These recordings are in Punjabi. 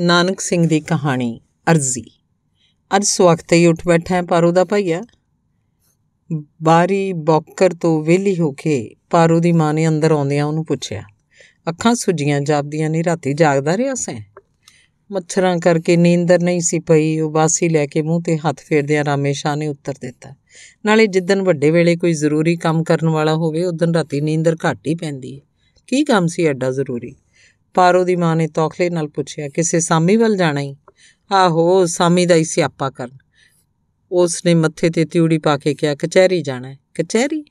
ਨਾਨਕ ਸਿੰਘ ਦੀ ਕਹਾਣੀ ਅਰਜ਼ੀ ਅੱਜ ਸਵਖਤ ਹੀ ਉੱਠ ਬੈਠਾ ਹੈ ਪਾਰੂ ਦਾ ਭਈਆ ਬਾਰੀ ਬੌਕਰ ਤੋਂ ਵਿਹਲੀ ਹੋ ਕੇ ਪਾਰੂ ਦੀ ਮਾਂ ਨੇ ਅੰਦਰ ਆਉਂਦਿਆਂ ਉਹਨੂੰ ਪੁੱਛਿਆ ਅੱਖਾਂ ਸੁਜੀਆਂ ਜਾਪਦੀਆਂ ਨਹੀਂ ਰਾਤੀ ਜਾਗਦਾ ਰਿਹਾ ਸੈਂ ਮੱਛਰਾਂ ਕਰਕੇ ਨੀਂਦਰ ਨਹੀਂ ਸੀ ਪਈ ਉਹ ਬਾਸੀ ਲੈ ਕੇ ਮੂੰਹ ਤੇ ਹੱਥ ਫੇਰਦਿਆਂ ਰਾਮੇਸ਼ਾ ਨੇ ਉੱਤਰ ਦਿੱਤਾ ਨਾਲੇ ਜਿੱਦਨ ਵੱਡੇ ਵੇਲੇ ਕੋਈ ਜ਼ਰੂਰੀ ਕੰਮ ਕਰਨ ਵਾਲਾ ਹੋਵੇ ਉਦੋਂ ਰਾਤੀ ਨੀਂਦਰ ਘੱਟ ਹੀ ਪੈਂਦੀ ਹੈ ਕੀ ਕੰਮ ਸੀ ਐਡਾ ਜ਼ਰੂਰੀ ਪਾਰੋ ਦੀ ਮਾਂ ਨੇ ਤੌਖਲੇ ਨਾਲ ਪੁੱਛਿਆ ਕਿਸੇ ਸਾਮੀ ਵੱਲ ਜਾਣਾ ਹੀ ਆਹੋ ਸਾਮੀ ਦਾ ਹੀ ਸਿਆਪਾ ਕਰਨ ਉਸ ਨੇ ਮੱਥੇ ਤੇ ਤਿਉੜੀ ਪਾ ਕੇ ਕਿਹਾ ਕਚਹਿਰੀ ਜਾਣਾ ਹੈ ਕਚਹਿਰੀ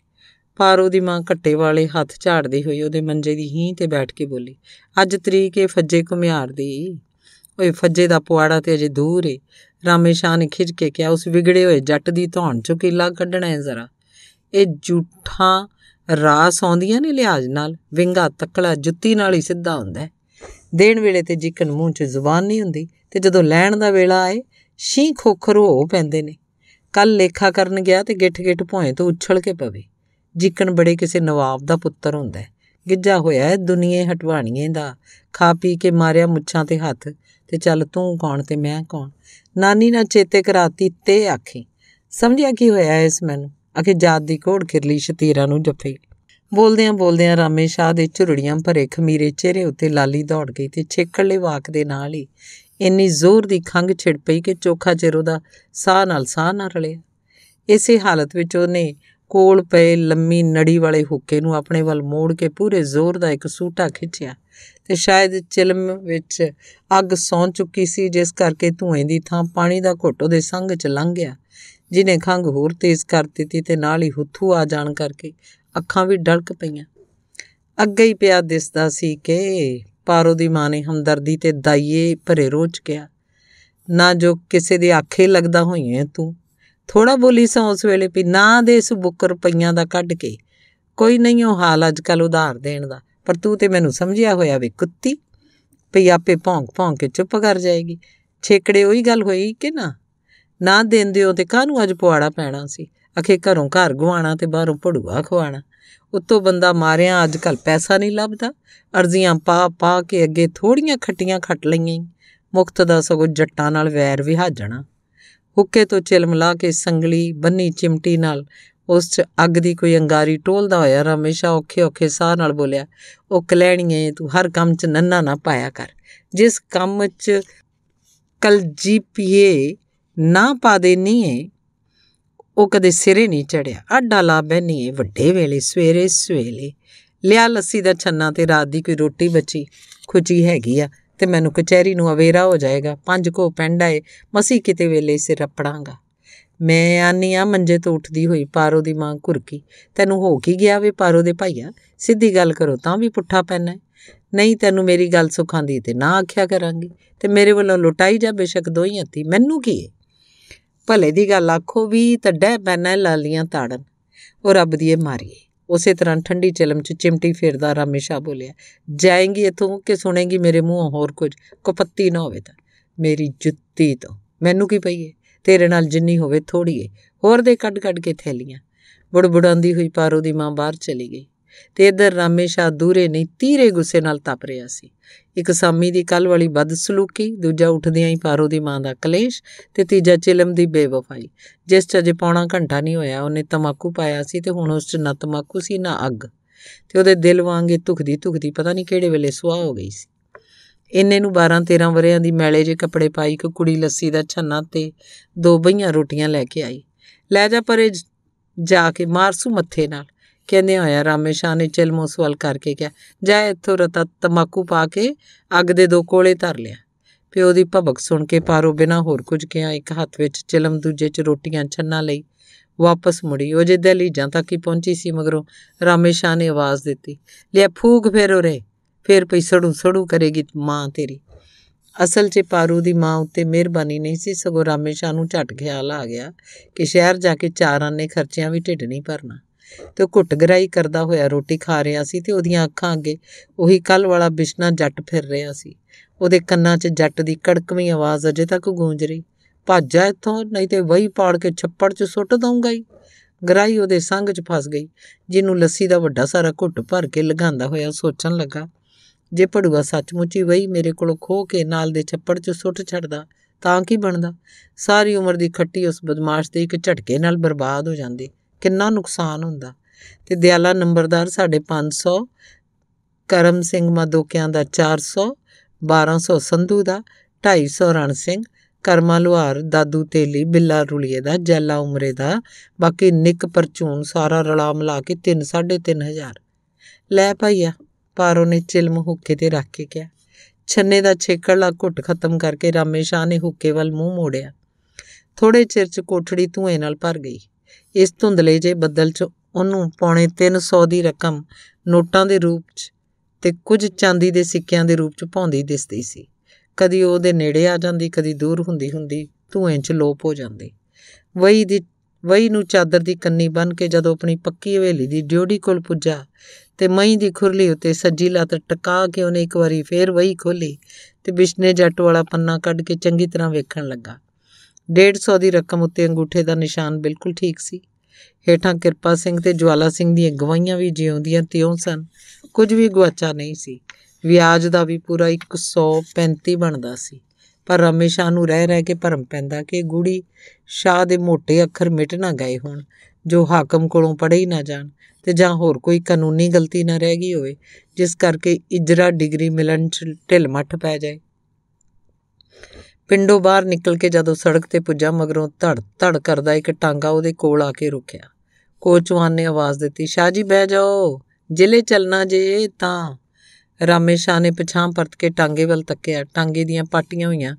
ਪਾਰੋ ਦੀ ਮਾਂ ਘੱਟੇ ਵਾਲੇ ਹੱਥ ਝਾੜਦੀ ਹੋਈ ਉਹਦੇ ਮੰਜੇ ਦੀ ਹੀਂ ਤੇ ਬੈਠ ਕੇ ਬੋਲੀ ਅੱਜ ਤਰੀਕ ਫੱਜੇ ਘੁਮਿਆਰ ਦੀ ਓਏ ਫੱਜੇ ਦਾ ਪੁਆੜਾ ਤੇ ਅਜੇ ਦੂਰ ਏ ਰਾਮੇ ਸ਼ਾਹ ਨੇ ਖਿੱਚ ਕੇ ਕਿਹਾ ਉਸ ਵਿਗੜੇ ਹੋਏ ਜੱਟ ਦੀ ਧੌਣ ਚੋਂ ਕਿਲਾ ਕੱਢਣਾ ਹੈ ਜ਼ਰਾ ਇਹ ਝੂਠਾ ਰਾਸ ਆਉਂਦੀਆਂ ਨੇ ਲਿਹਾਜ਼ ਨਾਲ ਵਿੰਗਾ ਤੱਕਲਾ ਜੁੱਤੀ ਨਾਲ ਹੀ ਸਿੱਧਾ ਹੁੰਦਾ ਹੈ ਦੇਣ ਵੇਲੇ ਤੇ ਜਿੱਕਨ ਮੂੰਹ 'ਚ ਜ਼ੁਬਾਨ ਨਹੀਂ ਹੁੰਦੀ ਤੇ ਜਦੋਂ ਲੈਣ ਦਾ ਵੇਲਾ ਆਏ ਸ਼ੀ ਖੋਖਰ ਹੋ ਪੈਂਦੇ ਨੇ ਕੱਲ ਲੇਖਾ ਕਰਨ ਗਿਆ ਤੇ ਗਿੱਠ ਗਿੱਠ ਭੋਏ ਤੋਂ ਉਛਲ ਕੇ ਪਵੇ ਜਿੱਕਨ ਬੜੇ ਕਿਸੇ ਨਵਾਬ ਦਾ ਪੁੱਤਰ ਹੁੰਦਾ ਹੈ ਗਿੱਜਾ ਹੋਇਆ ਹੈ ਦੁਨੀਏ ਹਟਵਾਣੀਏ ਦਾ ਖਾ ਪੀ ਕੇ ਮਾਰਿਆ ਮੁੱਛਾਂ ਤੇ ਹੱਥ ਤੇ ਚੱਲ ਤੂੰ ਕੌਣ ਤੇ ਮੈਂ ਕੌਣ ਨਾਨੀ ਨਾ ਚੇਤੇ ਕਰਾਤੀ ਤੇ ਆਖੀ ਸਮਝਿਆ ਕੀ ਹੋਇਆ ਇਸ ਮੈਨੂੰ ਅਕੇ ਜਾਤ ਦੀ ਘੋੜ ਖਿਰਲੀ ਸ਼ਤੀਰਾ ਨੂੰ ਜਫੇ ਬੋਲਦਿਆਂ ਬੋਲਦਿਆਂ ਰਾਮੇ ਸ਼ਾਹ ਦੇ ਝੁਰੜੀਆਂ ਭਰੇ ਖਮੀਰੇ ਚਿਹਰੇ ਉੱਤੇ ਲਾਲੀ ਦੌੜ ਗਈ ਤੇ ਛੇਕੜਲੇ ਵਾਕ ਦੇ ਨਾਲ ਹੀ ਇੰਨੀ ਜ਼ੋਰ ਦੀ ਖੰਗ ਛਿੜ ਪਈ ਕਿ ਚੋਖਾ ਚਿਰ ਉਹਦਾ ਸਾਹ ਨਾਲ ਸਾਹ ਨਾ ਰਲਿਆ ਇਸੇ ਹਾਲਤ ਵਿੱਚ ਉਹਨੇ ਕੋਲ ਪਏ ਲੰਮੀ ਨੜੀ ਵਾਲੇ ਹੁੱਕੇ ਨੂੰ ਆਪਣੇ ਵੱਲ ਮੋੜ ਕੇ ਪੂਰੇ ਜ਼ੋਰ ਦਾ ਇੱਕ ਸੂਟਾ ਖਿੱਚਿਆ ਤੇ ਸ਼ਾਇਦ ਚਿਲਮ ਵਿੱਚ ਅੱਗ ਸੌਂ ਚੁੱਕੀ ਸੀ ਜਿਸ ਕਰਕੇ ਧੂਏ ਦੀ ਥਾਂ ਪਾਣੀ ਦਾ ਘੁੱਟ ਉਹਦੇ ਸੰਗ ਚ ਲੰਘ ਗਿਆ ਜਿਨੇ ਖੰਗ ਹੋਰ ਤੇਜ਼ ਕਰ ਦਿੱਤੀ ਤੇ ਨਾਲ ਹੀ ਹੁੱਥੂ ਆ ਜਾਣ ਕਰਕੇ ਅੱਖਾਂ ਵੀ ਡਲਕ ਪਈਆਂ ਅੱਗੇ ਹੀ ਪਿਆ ਦਿਸਦਾ ਸੀ ਕਿ ਪਾਰੋ ਦੀ ਮਾਂ ਨੇ ਹਮਦਰਦੀ ਤੇ ਦਾਈਏ ਭਰੇ ਰੋਚ ਗਿਆ ਨਾ ਜੋ ਕਿਸੇ ਦੇ ਆਖੇ ਲੱਗਦਾ ਹੋਈਏ ਤੂੰ ਥੋੜਾ ਬੋਲੀ ਸਾਂ ਉਸ ਵੇਲੇ ਵੀ ਨਾ ਦੇ ਇਸ ਬੁੱਕਰ ਪਈਆਂ ਦਾ ਕੱਢ ਕੇ ਕੋਈ ਨਹੀਂ ਉਹ ਹਾਲ ਅੱਜ ਕੱਲ ਉਧਾਰ ਦੇਣ ਦਾ ਪਰ ਤੂੰ ਤੇ ਮੈਨੂੰ ਸਮਝਿਆ ਹੋਇਆ ਵੇ ਕੁੱਤੀ ਪਈ ਆਪੇ ਭੌਂਕ ਭੌਂਕ ਕੇ ਚੁੱਪ ਕਰ ਜਾਏਗੀ ਛੇਕੜੇ ਉਹੀ ਗੱਲ ਹੋਈ ਕਿ ਨਾ ਨਾ ਦਿੰਦੇ ਹੋ ਤੇ ਕਾਹਨੂੰ ਅੱਜ ਪੁਆੜਾ ਪੈਣਾ ਸੀ ਅਖੇ ਘਰੋਂ ਘਰ ਗਵਾਣਾ ਤੇ ਬਾਹਰੋਂ ਪੜੂਆ ਖਵਾਣਾ ਉੱਤੋਂ ਬੰਦਾ ਮਾਰਿਆ ਅੱਜ ਕੱਲ ਪੈਸਾ ਨਹੀਂ ਲੱਭਦਾ ਅਰਜ਼ੀਆਂ ਪਾ ਪਾ ਕੇ ਅੱਗੇ ਥੋੜੀਆਂ ਖੱਟੀਆਂ ਖੱਟ ਲਈਆਂ ਮੁਕਤ ਦਾ ਸਗੋ ਜੱਟਾਂ ਨਾਲ ਵੈਰ ਵਿਹਾਜਣਾ ਹੁੱਕੇ ਤੋਂ ਚਿਲਮਲਾ ਕੇ ਸੰਗਲੀ ਬੰਨੀ ਚਿਮਟੀ ਨਾਲ ਉਸ 'ਚ ਅੱਗ ਦੀ ਕੋਈ ਅੰਗਾਰੀ ਟੋਲਦਾ ਹੋਇਆ ਰਮੇਸ਼ਾ ਔਖੇ ਔਖੇ ਸਾਹ ਨਾਲ ਬੋਲਿਆ ਉਹ ਕਲੈਣੀਏ ਤੂੰ ਹਰ ਕੰਮ 'ਚ ਨੰਨਾ ਨਾ ਪਾਇਆ ਕਰ ਜਿਸ ਕੰਮ 'ਚ ਕਲ ਪੀਏ ਨਾ ਪਾ ਦੇਨੀ ਏ ਉਹ ਕਦੇ ਸਿਰੇ ਨਹੀਂ ਚੜਿਆ ਆਡਾ ਲਾ ਬੈਨੀ ਏ ਵੱਡੇ ਵੇਲੇ ਸਵੇਰੇ ਸਵੇਲੇ ਲਿਆ ਲੱਸੀ ਦਾ ਛੰਨਾ ਤੇ ਰਾਤ ਦੀ ਕੋਈ ਰੋਟੀ ਬਚੀ ਖੁਚੀ ਹੈਗੀ ਆ ਤੇ ਮੈਨੂੰ ਕਚਹਿਰੀ ਨੂੰ ਅਵੇਰਾ ਹੋ ਜਾਏਗਾ ਪੰਜ ਕੋ ਪੈਂਡਾ ਏ ਮਸੀ ਕਿਤੇ ਵੇਲੇ ਸਿਰ ਅਪੜਾਂਗਾ ਮੈਂ ਆਨੀ ਆ ਮੰਜੇ ਤੋਂ ਉੱਠਦੀ ਹੋਈ ਪਾਰੋ ਦੀ ਮਾਂ ਘੁਰਕੀ ਤੈਨੂੰ ਹੋ ਕੀ ਗਿਆ ਵੇ ਪਾਰੋ ਦੇ ਭਾਈਆ ਸਿੱਧੀ ਗੱਲ ਕਰੋ ਤਾਂ ਵੀ ਪੁੱਠਾ ਪੈਣਾ ਨਹੀਂ ਤੈਨੂੰ ਮੇਰੀ ਗੱਲ ਸੁਖਾਂਦੀ ਤੇ ਨਾ ਆਖਿਆ ਕਰਾਂਗੀ ਤੇ ਮੇਰੇ ਵੱਲੋਂ ਲੁਟਾਈ ਜਾ ਬੇਸ਼ੱਕ ਦੋਈ ਹੱਤੀ ਮੈਨੂੰ ਕੀ ਏ ਭਲੇ ਦੀ ਗੱਲ ਆਖੋ ਵੀ ਤਾਂ ਡਹਿ ਲਾਲੀਆਂ ਤਾੜਨ ਉਹ ਰੱਬ ਦੀ ਇਹ ਮਾਰੀਏ ਉਸੇ ਤਰ੍ਹਾਂ ਠੰਡੀ ਚਲਮ ਚ ਚਿਮਟੀ ਫੇਰਦਾ ਰਮੇਸ਼ਾ ਬੋਲਿਆ ਜਾਏਂਗੀ ਇਥੋਂ ਕਿ ਸੁਣੇਗੀ ਮੇਰੇ ਮੂੰਹੋਂ ਹੋਰ ਕੁਝ ਕੁਪੱਤੀ ਨਾ ਹੋਵੇ ਤਾਂ ਮੇਰੀ ਜੁੱਤੀ ਤੋਂ ਮੈਨੂੰ ਕੀ ਪਈਏ ਤੇਰੇ ਨਾਲ ਜਿੰਨੀ ਹੋਵੇ ਥੋੜੀਏ ਹੋਰ ਦੇ ਕੱਢ ਕੱਢ ਕੇ ਥੈਲੀਆਂ ਬੁੜਬੁੜਾਂਦੀ ਹੋਈ ਪਾਰੋ ਦੀ ਮਾਂ ਬਾਹਰ ਚਲੀ ਗਈ ਤੇ ਇਧਰ ਰਾਮੇਸ਼ਾ ਦੂਰੇ ਨਹੀਂ ਤੀਰੇ ਗੁੱਸੇ ਨਾਲ ਤਪ ਰਿਹਾ ਸੀ ਇੱਕ ਸਾਮੀ ਦੀ ਕੱਲ ਵਾਲੀ ਬਦਸਲੂਕੀ ਦੂਜਾ ਉੱਠਦਿਆਂ ਹੀ ਪਾਰੋ ਦੀ ਮਾਂ ਦਾ ਕਲੇਸ਼ ਤੇ ਤੀਜਾ ਚਿਲਮ ਦੀ ਬੇਵਫਾਈ ਜਿਸ 'ਚ ਅਜੇ ਪੌਣਾ ਘੰਟਾ ਨਹੀਂ ਹੋਇਆ ਉਹਨੇ ਤਮਾਕੂ ਪਾਇਆ ਸੀ ਤੇ ਹੁਣ ਉਸ 'ਚ ਨਾ ਤਮਾਕੂ ਸੀ ਨਾ ਅੱਗ ਤੇ ਉਹਦੇ ਦਿਲ ਵਾਂਗੇ ਧੁਖਦੀ ਧੁਖਦੀ ਪਤਾ ਨਹੀਂ ਕਿਹੜੇ ਵੇਲੇ ਸੁਆਹ ਹੋ ਗਈ ਸੀ ਇੰਨੇ ਨੂੰ 12-13 ਵਰਿਆਂ ਦੀ ਮੈਲੇ ਜੇ ਕੱਪੜੇ ਪਾਈ ਕਿ ਕੁੜੀ ਲੱਸੀ ਦਾ ਛੰਨਾ ਤੇ ਦੋ ਬਈਆਂ ਰੋਟੀਆਂ ਲੈ ਕੇ ਆਈ ਲੈ ਜਾ ਪਰੇ ਜਾ ਕੇ ਮਾਰਸੂ ਮੱਥੇ ਨਾਲ ਕਹਿੰਦੇ ਹੋਇਆ ਰਾਮੇ ਸ਼ਾਹ ਨੇ ਚਿਲਮੋ ਸਵਾਲ ਕਰਕੇ ਕਿਹਾ ਜਾ ਇੱਥੋਂ ਰਤਾ ਤਮਾਕੂ ਪਾ ਕੇ ਅੱਗ ਦੇ ਦੋ ਕੋਲੇ ਧਰ ਲਿਆ ਪਿਓ ਦੀ ਭਬਕ ਸੁਣ ਕੇ ਪਾਰੋ ਬਿਨਾ ਹੋਰ ਕੁਝ ਕਿਹਾ ਇੱਕ ਹੱਥ ਵਿੱਚ ਚਿਲਮ ਦੂਜੇ 'ਚ ਰੋਟੀਆਂ ਛੰਨਾ ਲਈ ਵਾਪਸ ਮੁੜੀ ਉਹ ਲਈ ਜਾਂ ਤੱਕ ਹੀ ਪਹੁੰਚੀ ਸੀ ਮਗਰੋਂ ਰਾਮੇ ਸ਼ਾਹ ਨੇ ਆਵਾਜ਼ ਦਿੱਤੀ ਲਿਆ ਫੂਕ ਫੇਰ ਉਰੇ ਫੇਰ ਪਈ ਸੜੂ ਸੜੂ ਕਰੇਗੀ ਮਾਂ ਤੇਰੀ ਅਸਲ 'ਚ ਪਾਰੂ ਦੀ ਮਾਂ ਉੱਤੇ ਮਿਹਰਬਾਨੀ ਨਹੀਂ ਸੀ ਸਗੋਂ ਰਾਮੇ ਸ਼ਾਹ ਨੂੰ ਝਟ ਖਿਆਲ ਆ ਗਿਆ ਕਿ ਸ਼ਹਿਰ ਜਾ ਕੇ ਚਾਰਾਂ ਨੇ ਖਰਚਿਆਂ ਵੀ ਢਿੱਡ ਨਹੀਂ ਭਰਨਾ ਤੇ ਉਹ ਘੁੱਟ ਗਰਾਈ ਕਰਦਾ ਹੋਇਆ ਰੋਟੀ ਖਾ ਰਿਹਾ ਸੀ ਤੇ ਉਹਦੀਆਂ ਅੱਖਾਂ ਅੱਗੇ ਉਹੀ ਕੱਲ ਵਾਲਾ ਬਿਸ਼ਨਾ ਜੱਟ ਫਿਰ ਰਿਹਾ ਸੀ ਉਹਦੇ ਕੰਨਾਂ 'ਚ ਜੱਟ ਦੀ ਕੜਕਵੀਂ ਆਵਾਜ਼ ਅਜੇ ਤੱਕ ਗੂੰਜ ਰਹੀ ਭੱਜਾ ਇੱਥੋਂ ਨਹੀਂ ਤੇ ਵਹੀ ਪਾੜ ਕੇ ਛੱਪੜ 'ਚ ਸੁੱਟ ਦਊਂਗਾ ਹੀ ਗਰਾਈ ਉਹਦੇ ਸੰਗ 'ਚ ਫਸ ਗਈ ਜਿਹਨੂੰ ਲੱਸੀ ਦਾ ਵੱਡਾ ਸਾਰਾ ਘੁੱਟ ਭਰ ਕੇ ਲਗਾਉਂਦਾ ਹੋਇਆ ਸੋਚਣ ਲੱਗਾ ਜੇ ਪੜੂਆ ਸੱਚਮੁੱਚ ਹੀ ਵਹੀ ਮੇਰੇ ਕੋਲ ਖੋ ਕੇ ਨਾਲ ਦੇ ਛੱਪੜ 'ਚ ਸੁੱਟ ਛੱਡਦਾ ਤਾਂ ਕੀ ਬਣਦਾ ਸਾਰੀ ਉਮਰ ਦੀ ਖੱਟੀ ਉਸ ਬਦਮਾਸ਼ ਦੇ ਇੱਕ ਝਟਕੇ ਨਾਲ ਬਰਬਾਦ ਹੋ ਜਾਂਦੀ ਕਿੰਨਾ ਨੁਕਸਾਨ ਹੁੰਦਾ ਤੇ ਦਿਆਲਾ ਨੰਬਰਦਾਰ ਸਾਡੇ 500 ਕਰਮ ਸਿੰਘ ਮਦੋਕਿਆਂ ਦਾ 400 1200 ਸੰਧੂ ਦਾ 250 ਰਣ ਸਿੰਘ ਕਰਮਾ ਲੁਹਾਰ ਦਾਦੂ ਤੇਲੀ ਬਿੱਲਾ ਰੁਲੀਏ ਦਾ ਜੈਲਾ ਉਮਰੇ ਦਾ ਬਾਕੀ ਨਿੱਕ ਪਰਚੂਨ ਸਾਰਾ ਰਲਾ ਮਿਲਾ ਕੇ 3 3500 ਲੈ ਭਾਈਆ ਪਾਰੋ ਨੇ ਚਿਲਮ ਹੁੱਕੇ ਤੇ ਰੱਖ ਕੇ ਕਿਹਾ ਛੰਨੇ ਦਾ ਛੇਕੜਲਾ ਘੁੱਟ ਖਤਮ ਕਰਕੇ ਰਾਮੇ ਸ਼ਾਹ ਨੇ ਹੁੱਕੇ ਵੱਲ ਮੂੰਹ ਮੋੜਿਆ ਥੋੜੇ ਚਿਰ ਚ ਕੋਠੜੀ ਧੂਏ ਨਾਲ ਭਰ ਗਈ ਇਸ ਧੁੰਦਲੇ ਜੇ ਬੱਦਲ 'ਚ ਉਹਨੂੰ ਪੌਣੇ 300 ਦੀ ਰਕਮ ਨੋਟਾਂ ਦੇ ਰੂਪ 'ਚ ਤੇ ਕੁਝ ਚਾਂਦੀ ਦੇ ਸਿੱਕਿਆਂ ਦੇ ਰੂਪ 'ਚ ਪਾਉਂਦੀ ਦਿਸਦੀ ਸੀ ਕਦੀ ਉਹਦੇ ਨੇੜੇ ਆ ਜਾਂਦੀ ਕਦੀ ਦੂਰ ਹੁੰਦੀ ਹੁੰਦੀ ਧੂਏ 'ਚ ਲੋਪ ਹੋ ਜਾਂਦੀ ਵਈ ਦੀ ਵਈ ਨੂੰ ਚਾਦਰ ਦੀ ਕੰਨੀ ਬੰਨ ਕੇ ਜਦੋਂ ਆਪਣੀ ਪੱਕੀ ਹਵੇਲੀ ਦੀ ਡਿਉੜੀ ਕੋਲ ਪੁੱਜਾ ਤੇ ਮਈ ਦੀ ਖੁਰਲੀ ਉੱਤੇ ਸੱਜੀ ਲੱਤ ਟਕਾ ਕੇ ਉਹਨੇ ਇੱਕ ਵਾਰੀ ਫੇਰ ਵਈ ਖੋਲੀ ਤੇ ਬਿਸ਼ਨੇ ਜੱਟ ਵਾਲਾ ਪੰਨਾ ਕੱਢ ਕੇ ਚੰਗੀ ਤਰ੍ਹਾਂ ਵੇਖਣ ਲੱਗਾ 150 ਦੀ ਰਕਮ ਉੱਤੇ ਅੰਗੂਠੇ ਦਾ ਨਿਸ਼ਾਨ ਬਿਲਕੁਲ ਠੀਕ ਸੀ ਹੇਠਾਂ ਕਿਰਪਾ ਸਿੰਘ ਤੇ ਜਵਾਲਾ ਸਿੰਘ ਦੀਆਂ ਗਵਾਹੀਆਂ ਵੀ ਜਿਉਂਦੀਆਂ ਤਿਉਂ ਸਨ ਕੁਝ ਵੀ ਗਵਾਚਾ ਨਹੀਂ ਸੀ ਵਿਆਜ ਦਾ ਵੀ ਪੂਰਾ 135 ਬਣਦਾ ਸੀ ਪਰ ਰਮੇਸ਼ਾ ਨੂੰ ਰਹਿ ਰਹਿ ਕੇ ਭਰਮ ਪੈਂਦਾ ਕਿ ਗੂੜੀ ਸ਼ਾਹ ਦੇ ਮੋٹے ਅੱਖਰ ਮਿਟ ਨਾ ਗਏ ਹੋਣ ਜੋ ਹਾਕਮ ਕੋਲੋਂ ਪੜੇ ਹੀ ਨਾ ਜਾਣ ਤੇ ਜਾਂ ਹੋਰ ਕੋਈ ਕਾਨੂੰਨੀ ਗਲਤੀ ਨਾ ਰਹਿ ਗਈ ਹੋਵੇ ਜਿਸ ਕਰਕੇ ਇਜਰਾ ਡਿਗਰੀ ਮਿਲਣ ਢਿਲਮੱਠ ਪੈ ਜਾਏ ਪਿੰਡੋਂ ਬਾਹਰ ਨਿਕਲ ਕੇ ਜਦੋਂ ਸੜਕ ਤੇ ਪੁੱਜਾ ਮਗਰੋਂ ਧੜ ਧੜ ਕਰਦਾ ਇੱਕ ਟਾਂਗਾ ਉਹਦੇ ਕੋਲ ਆ ਕੇ ਰੁਕਿਆ ਕੋਚਵਾਨ ਨੇ ਆਵਾਜ਼ ਦਿੱਤੀ ਸ਼ਾਹ ਜੀ ਬਹਿ ਜਾਓ ਜ਼ਿਲ੍ਹੇ ਚੱਲਣਾ ਜੇ ਤਾਂ ਸ਼ਾਹ ਨੇ ਪਛਾਂ ਪਰਤ ਕੇ ਟਾਂਗੇ ਵੱਲ ਤੱਕਿਆ ਟਾਂਗੇ ਦੀਆਂ ਪਾਟੀਆਂ ਹੋਈਆਂ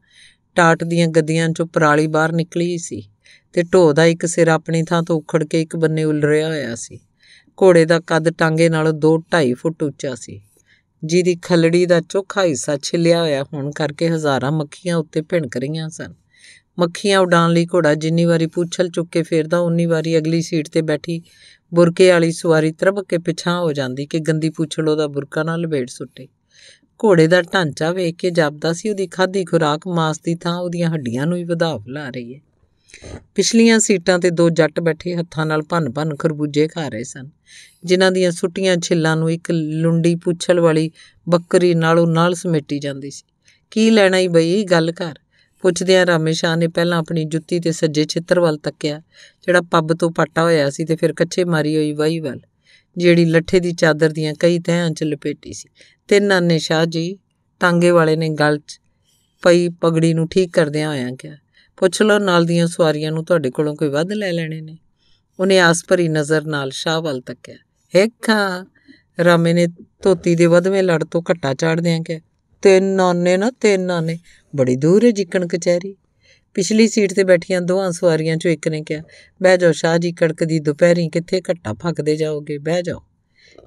ਟਾਟ ਦੀਆਂ ਗੱਦੀਆਂ ਚੋਂ ਪਰਾਲੀ ਬਾਹਰ ਨਿਕਲੀ ਸੀ ਤੇ ਢੋ ਦਾ ਇੱਕ ਸਿਰ ਆਪਣੀ ਥਾਂ ਤੋਂ ਉਖੜ ਕੇ ਇੱਕ ਬੰਨੇ ਉਲਰਿਆ ਹੋਇਆ ਸੀ ਘੋੜੇ ਦਾ ਕੱਦ ਟਾਂਗੇ ਨਾਲੋਂ 2.5 ਫੁੱਟ ਉੱਚਾ ਸੀ ਜਿਹਦੀ ਖਲੜੀ ਦਾ ਚੋਖਾ ਹਿੱਸਾ ਛਿੱਲਿਆ ਹੋਇਆ ਹੋਣ ਕਰਕੇ ਹਜ਼ਾਰਾਂ ਮੱਖੀਆਂ ਉੱਤੇ ਭਿਣਕ ਰਹੀਆਂ ਸਨ ਮੱਖੀਆਂ ਉਡਾਣ ਲਈ ਘੋੜਾ ਜਿੰਨੀ ਵਾਰੀ ਪੂਛਲ ਚੁੱਕ ਕੇ ਫੇਰਦਾ ਉਨੀ ਵਾਰੀ ਅਗਲੀ ਸੀਟ ਤੇ ਬੈਠੀ ਬੁਰਕੇ ਵਾਲੀ ਸਵਾਰੀ ਤਰਬ ਕੇ ਪਿਛਾਂ ਹੋ ਜਾਂਦੀ ਕਿ ਗੰਦੀ ਪੂਛਲ ਉਹਦਾ ਬੁਰਕਾ ਨਾਲ ਲਵੇੜ ਸੁੱਟੇ ਘੋੜੇ ਦਾ ਢਾਂਚਾ ਵੇਖ ਕੇ ਜਾਪਦਾ ਸੀ ਉਹਦੀ ਖਾਦੀ ਖੁਰਾਕ ਮਾਸ ਦੀ ਥਾਂ ਉਹਦੀਆਂ ਹੱਡੀਆਂ ਨੂੰ ਹੀ ਵਧਾਵ ਲਾ ਰਹੀ ਹੈ ਪਿਛਲੀਆਂ ਸੀਟਾਂ ਤੇ ਦੋ ਜੱਟ ਬੈਠੇ ਹੱਥਾਂ ਨਾਲ ਭੰਨ-ਭੰਨ ਖਰਬੂਜੇ ਖਾ ਰਹੇ ਸਨ ਜਿਨ੍ਹਾਂ ਦੀਆਂ ਸੁੱਟੀਆਂ ਛਿੱਲਾਂ ਨੂੰ ਇੱਕ ਲੁੰਡੀ ਪੁੱਛਲ ਵਾਲੀ ਬੱਕਰੀ ਨਾਲੋਂ ਨਾਲ ਸਮੇਟੀ ਜਾਂਦੀ ਸੀ ਕੀ ਲੈਣਾ ਹੀ ਬਈ ਗੱਲ ਕਰ ਪੁੱਛਦਿਆਂ ਰਾਮੇਸ਼ਾ ਨੇ ਪਹਿਲਾਂ ਆਪਣੀ ਜੁੱਤੀ ਤੇ ਸੱਜੇ ਛਿੱਤਰ ਵੱਲ ਤੱਕਿਆ ਜਿਹੜਾ ਪੱਬ ਤੋਂ ਪਾਟਾ ਹੋਇਆ ਸੀ ਤੇ ਫਿਰ ਕੱਚੇ ਮਾਰੀ ਹੋਈ ਵਾਈ ਵੱਲ ਜਿਹੜੀ ਲੱਠੇ ਦੀ ਚਾਦਰ ਦੀਆਂ ਕਈ ਤਹਿਆਂ 'ਚ ਲਪੇਟੀ ਸੀ ਤਿੰਨਾਂ ਨੇ ਸ਼ਾਹ ਜੀ ਟਾਂਗੇ ਵਾਲੇ ਨੇ ਗਲ 'ਚ ਪਈ ਪਗੜੀ ਨੂੰ ਠੀਕ ਕਰਦਿਆਂ ਹੋਇਆਂ ਕਿਹਾ ਪੁੱਛ ਲਓ ਨਾਲ ਦੀਆਂ ਸਵਾਰੀਆਂ ਨੂੰ ਤੁਹਾਡੇ ਕੋਲੋਂ ਕੋਈ ਵੱਧ ਲੈ ਲੈਣੇ ਨੇ ਉਹਨੇ ਆਸ ਭਰੀ ਨਜ਼ਰ ਨਾਲ ਸ਼ਾਹ ਵੱਲ ਤੱਕਿਆ ਹੇਖਾ ਰਾਮੇ ਨੇ ਧੋਤੀ ਦੇ ਵਧਵੇਂ ਲੜ ਤੋਂ ਘੱਟਾ ਚਾੜਦਿਆਂ ਕਿ ਤਿੰਨ ਨਾਨੇ ਨਾ ਤਿੰਨ ਨਾਨੇ ਬੜੀ ਦੂਰ ਹੈ ਜਿੱਕਣ ਕਚਹਿਰੀ ਪਿਛਲੀ ਸੀਟ ਤੇ ਬੈਠੀਆਂ ਦੋਹਾਂ ਸਵਾਰੀਆਂ ਚੋਂ ਇੱਕ ਨੇ ਕਿਹਾ ਬਹਿ ਜਾਓ ਸ਼ਾਹ ਜੀ ਕੜਕਦੀ ਦੁਪਹਿਰੀ ਕਿੱਥੇ ਘੱਟਾ ਫੱਕਦੇ ਜਾਓਗੇ ਬਹਿ ਜਾਓ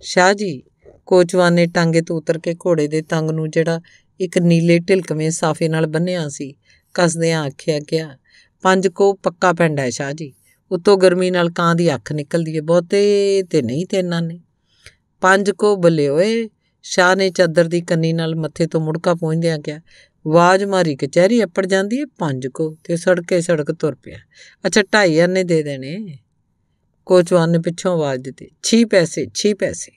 ਸ਼ਾਹ ਜੀ ਕੋਚਵਾਨ ਨੇ ਟਾਂਗੇ ਤੋਂ ਉਤਰ ਕੇ ਘੋੜੇ ਦੇ ਤੰਗ ਨੂੰ ਜਿਹੜਾ ਇੱਕ ਨੀਲੇ ਢਿਲਕਵੇਂ ਸਾਫੇ ਨਾਲ ਬੰਨਿਆ ਸੀ ਕੱਸਦਿਆਂ ਆਖਿਆ ਗਿਆ ਪੰਜ ਕੋ ਪੱਕਾ ਪਿੰਡ ਹੈ ਸ਼ਾਹ ਜੀ ਉਤੋਂ ਗਰਮੀ ਨਾਲ ਕਾਂ ਦੀ ਅੱਖ ਨਿਕਲਦੀ ਏ ਬਹੁਤੇ ਤੇ ਨਹੀਂ ਤੇ ਇਹਨਾਂ ਨੇ ਪੰਜ ਕੋ ਬਲਿਓਏ ਸ਼ਾਹ ਨੇ ਚਾਦਰ ਦੀ ਕੰਨੀ ਨਾਲ ਮੱਥੇ ਤੋਂ ਮੁੜਕਾ ਪਹੁੰਚਦਿਆਂ ਗਿਆ ਆਵਾਜ਼ ਮਾਰੀ ਕਚਹਿਰੀ ਅੱਪੜ ਜਾਂਦੀ ਏ ਪੰਜ ਕੋ ਤੇ ਸੜਕੇ ਸੜਕ ਤੁਰ ਪਿਆ ਅੱਛਾ ਢਾਈ ਅੰਨੇ ਦੇ ਦੇਣੇ ਕੋਚਵਾਨ ਨੇ ਪਿੱਛੋਂ ਆਵਾਜ਼ ਦਿੱਤੀ 6 ਪੈਸੇ 6 ਪੈਸੇ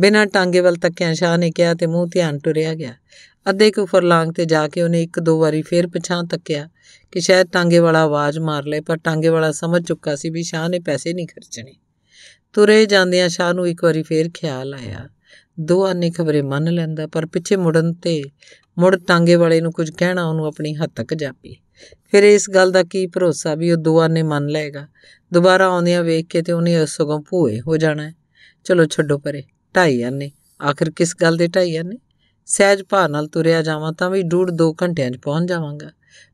ਬਿਨਾਂ ਟਾਂਗੇ ਵੱਲ ਤੱਕਿਆਂ ਸ਼ਾਹ ਨੇ ਕਿਹਾ ਤੇ ਮੂੰਹ ਧਿਆਨ ਟੁਰਿਆ ਗਿਆ ਅੱਧੇ ਕੁ ਫਰਲਾਂਗ ਤੇ ਜਾ ਕੇ ਉਹਨੇ ਇੱਕ ਦੋ ਵਾਰੀ ਫੇਰ ਪਛਾਂ ਤੱਕਿਆ ਕਿ ਸ਼ਾਇਦ ਟਾਂਗੇ ਵਾਲਾ ਆਵਾਜ਼ ਮਾਰ ਲੇ ਪਰ ਟਾਂਗੇ ਵਾਲਾ ਸਮਝ ਚੁੱਕਾ ਸੀ ਵੀ ਸ਼ਾਹ ਨੇ ਪੈਸੇ ਨਹੀਂ ਖਰਚਣੇ ਤੁਰੇ ਜਾਂਦਿਆਂ ਸ਼ਾਹ ਨੂੰ ਇੱਕ ਵਾਰੀ ਫੇਰ ਖਿਆਲ ਆਇਆ ਦੋ ਆਨੇ ਖਬਰੇ ਮੰਨ ਲੈਂਦਾ ਪਰ ਪਿੱਛੇ ਮੁੜਨ ਤੇ ਮੁੜ ਟਾਂਗੇ ਵਾਲੇ ਨੂੰ ਕੁਝ ਕਹਿਣਾ ਉਹਨੂੰ ਆਪਣੀ ਹੱਦ ਤੱਕ ਜਾਪੀ ਫਿਰ ਇਸ ਗੱਲ ਦਾ ਕੀ ਭਰੋਸਾ ਵੀ ਉਹ ਦੋ ਆਨੇ ਮੰਨ ਲਏਗਾ ਦੁਬਾਰਾ ਆਉਂਦਿਆਂ ਵੇਖ ਕੇ ਤੇ ਉਹਨੇ ਉਸ ਸਗੋਂ ਭੂਏ ਹੋ ਜਾਣਾ ਚਲੋ ਛੱਡੋ ਪਰੇ ਢਾਈ ਆਨੇ ਆਖਰ ਕਿਸ ਗੱਲ ਦੇ ਢਾਈ ਆਨੇ ਸਹਿਜ ਭਾਅ ਨਾਲ ਤੁਰਿਆ ਜਾਵਾਂ ਤਾਂ ਵੀ ਡੂੜ 2 ਘੰਟਿਆਂ 'ਚ ਪਹੁੰਚ ਜਾਵਾਂਗਾ